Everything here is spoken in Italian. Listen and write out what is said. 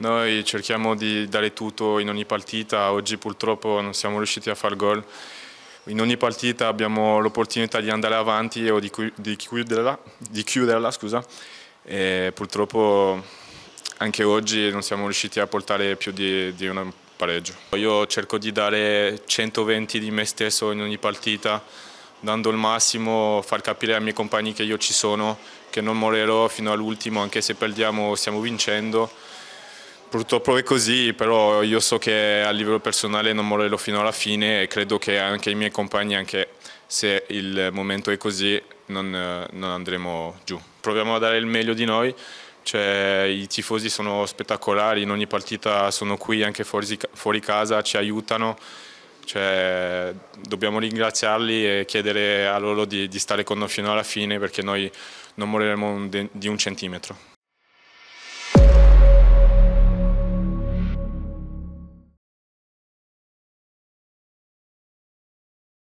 Noi cerchiamo di dare tutto in ogni partita, oggi purtroppo non siamo riusciti a far gol. In ogni partita abbiamo l'opportunità di andare avanti o di, di chiuderla, di chiuderla scusa. E purtroppo anche oggi non siamo riusciti a portare più di, di un pareggio. Io cerco di dare 120 di me stesso in ogni partita, dando il massimo, far capire ai miei compagni che io ci sono, che non morirò fino all'ultimo, anche se perdiamo stiamo vincendo. Purtroppo è così, però io so che a livello personale non morirò fino alla fine e credo che anche i miei compagni, anche se il momento è così, non, non andremo giù. Proviamo a dare il meglio di noi, cioè, i tifosi sono spettacolari, in ogni partita sono qui, anche fuori, fuori casa, ci aiutano. Cioè, dobbiamo ringraziarli e chiedere a loro di, di, stare con noi fino alla fine perché noi non moriremo di un centimetro.